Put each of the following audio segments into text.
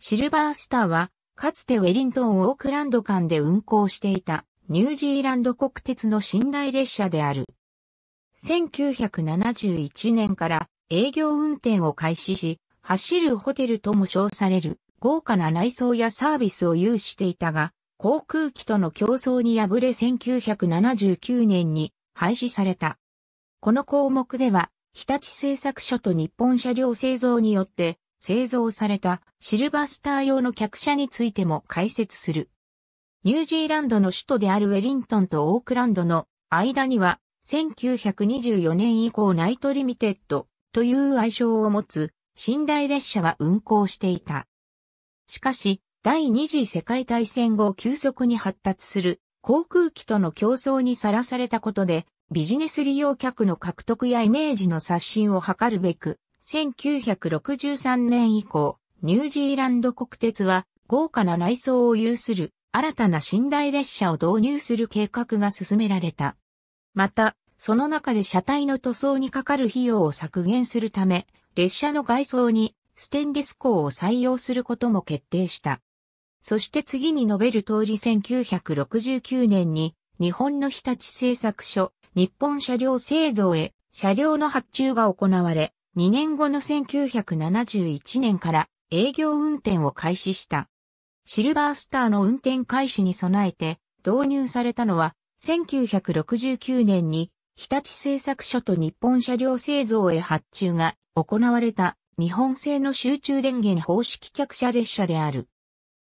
シルバースターは、かつてウェリントン・オークランド間で運行していた、ニュージーランド国鉄の寝台列車である。1971年から営業運転を開始し、走るホテルとも称される豪華な内装やサービスを有していたが、航空機との競争に敗れ1979年に廃止された。この項目では、日立製作所と日本車両製造によって製造されたシルバースター用の客車についても解説する。ニュージーランドの首都であるウェリントンとオークランドの間には1924年以降ナイトリミテッドという愛称を持つ寝台列車が運行していた。しかし、第二次世界大戦後急速に発達する航空機との競争にさらされたことでビジネス利用客の獲得やイメージの刷新を図るべく1963年以降、ニュージーランド国鉄は豪華な内装を有する新たな寝台列車を導入する計画が進められた。また、その中で車体の塗装にかかる費用を削減するため、列車の外装にステンレス鋼を採用することも決定した。そして次に述べる通り1969年に日本の日立製作所、日本車両製造へ車両の発注が行われ、2年後の1971年から営業運転を開始した。シルバースターの運転開始に備えて導入されたのは1969年に日立製作所と日本車両製造へ発注が行われた日本製の集中電源方式客車列車である。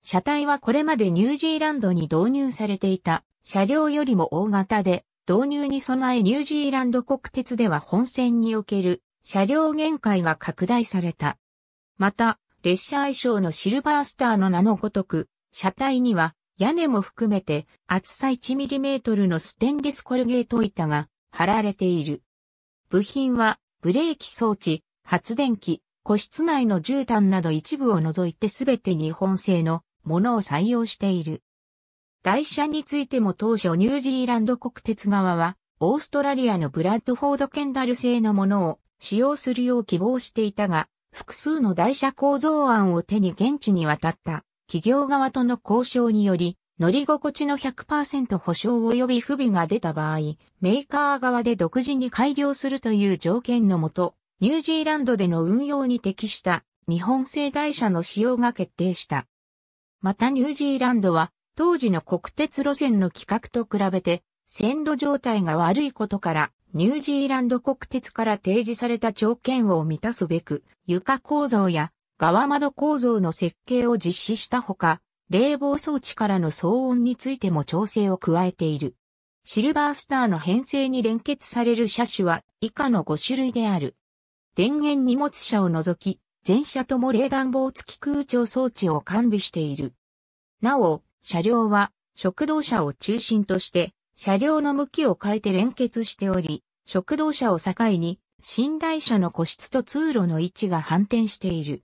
車体はこれまでニュージーランドに導入されていた車両よりも大型で導入に備えニュージーランド国鉄では本線における車両限界が拡大された。また、列車愛称のシルバースターの名のごとく、車体には屋根も含めて厚さ 1mm のステンレスコルゲート板が貼られている。部品はブレーキ装置、発電機、個室内の絨毯など一部を除いてすべて日本製のものを採用している。台車についても当初ニュージーランド国鉄側はオーストラリアのブラッドフォードケンダル製のものを使用するよう希望していたが、複数の台車構造案を手に現地に渡った企業側との交渉により、乗り心地の100%保証及び不備が出た場合、メーカー側で独自に改良するという条件のもと、ニュージーランドでの運用に適した日本製台車の使用が決定した。またニュージーランドは当時の国鉄路線の規格と比べて線路状態が悪いことからニュージーランド国鉄から提示された条件を満たすべく、床構造や側窓構造の設計を実施したほか、冷房装置からの騒音についても調整を加えている。シルバースターの編成に連結される車種は以下の5種類である。電源荷物車を除き、全車とも冷暖房付き空調装置を完備している。なお、車両は食堂車を中心として車両の向きを変えて連結しており、食堂車を境に、寝台車の個室と通路の位置が反転している。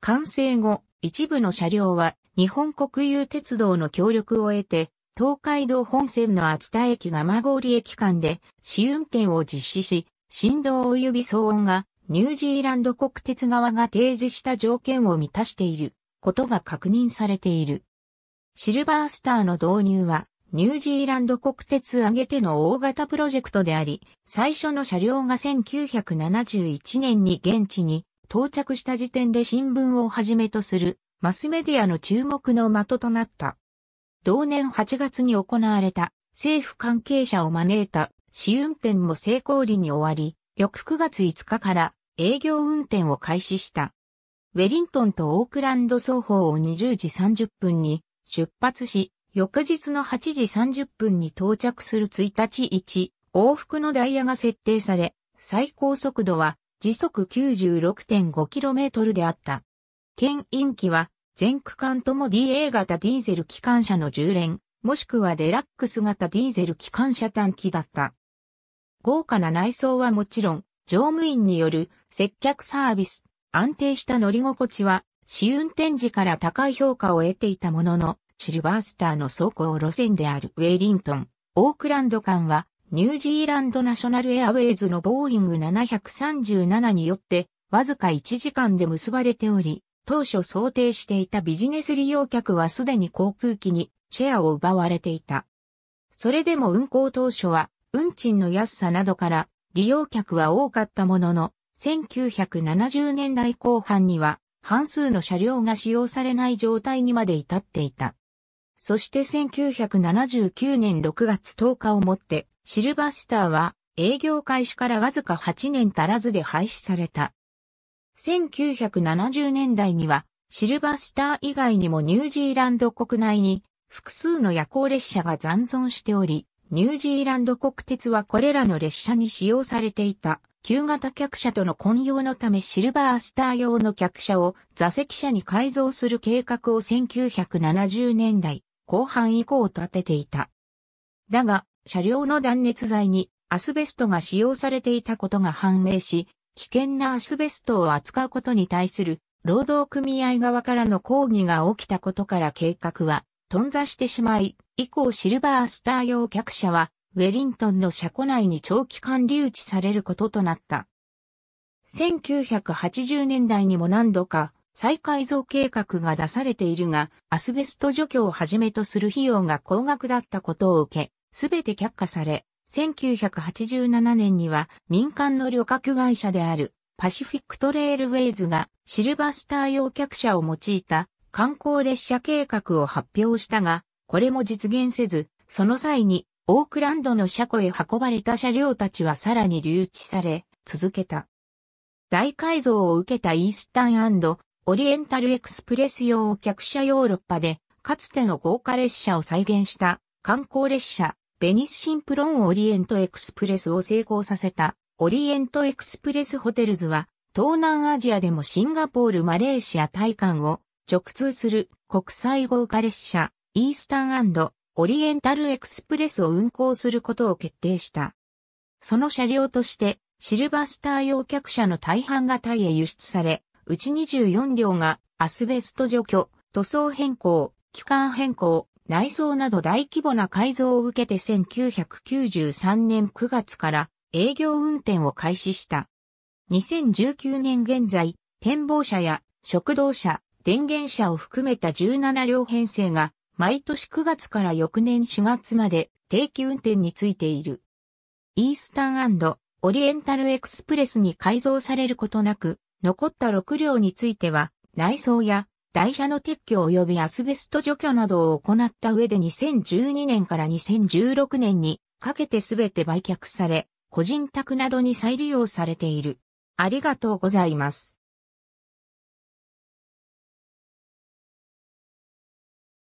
完成後、一部の車両は日本国有鉄道の協力を得て、東海道本線の秋田駅が蒲郡駅間で試運転を実施し、振動及び騒音がニュージーランド国鉄側が提示した条件を満たしていることが確認されている。シルバースターの導入はニュージーランド国鉄上げての大型プロジェクトであり、最初の車両が1971年に現地に到着した時点で新聞をはじめとするマスメディアの注目の的となった。同年8月に行われた政府関係者を招いた試運転も成功裏に終わり、翌9月5日から営業運転を開始した。ウェリントンとオークランド双方を20時30分に出発し、翌日の8時30分に到着する1日1往復のダイヤが設定され、最高速度は時速 96.5km であった。牽引機は全区間とも DA 型ディーゼル機関車の10連、もしくはデラックス型ディーゼル機関車短期だった。豪華な内装はもちろん、乗務員による接客サービス、安定した乗り心地は、試運転時から高い評価を得ていたものの、シルバースターの走行路線であるウェリントン、オークランド間は、ニュージーランドナショナルエアウェイズのボーイング737によって、わずか1時間で結ばれており、当初想定していたビジネス利用客はすでに航空機にシェアを奪われていた。それでも運行当初は、運賃の安さなどから利用客は多かったものの、1970年代後半には半数の車両が使用されない状態にまで至っていた。そして1979年6月10日をもって、シルバースターは営業開始からわずか8年足らずで廃止された。1970年代には、シルバースター以外にもニュージーランド国内に複数の夜行列車が残存しており、ニュージーランド国鉄はこれらの列車に使用されていた旧型客車との混用のためシルバースター用の客車を座席車に改造する計画を1970年代後半以降立てていた。だが、車両の断熱材にアスベストが使用されていたことが判明し、危険なアスベストを扱うことに対する労働組合側からの抗議が起きたことから計画は頓挫してしまい、以降シルバースター用客車はウェリントンの車庫内に長期間留置されることとなった。1980年代にも何度か再改造計画が出されているが、アスベスト除去をはじめとする費用が高額だったことを受け、すべて却下され、1987年には民間の旅客会社であるパシフィックトレールウェイズがシルバースター用客車を用いた観光列車計画を発表したが、これも実現せず、その際にオークランドの車庫へ運ばれた車両たちはさらに留置され、続けた。大改造を受けたイースタンオリエンタルエクスプレス用客車ヨーロッパで、かつての豪華列車を再現した観光列車、ベニスシンプロンオリエントエクスプレスを成功させた、オリエントエクスプレスホテルズは、東南アジアでもシンガポール・マレーシア大間を直通する国際豪華列車、イースタンオリエンタルエクスプレスを運行することを決定した。その車両として、シルバースター用客車の大半がタイへ輸出され、うち24両がアスベスト除去、塗装変更、機関変更、内装など大規模な改造を受けて1993年9月から営業運転を開始した。2019年現在、展望車や食堂車、電源車を含めた17両編成が毎年9月から翌年4月まで定期運転についている。イースタンオリエンタルエクスプレスに改造されることなく、残った6両については、内装や台車の撤去及びアスベスト除去などを行った上で2012年から2016年にかけてすべて売却され、個人宅などに再利用されている。ありがとうございます。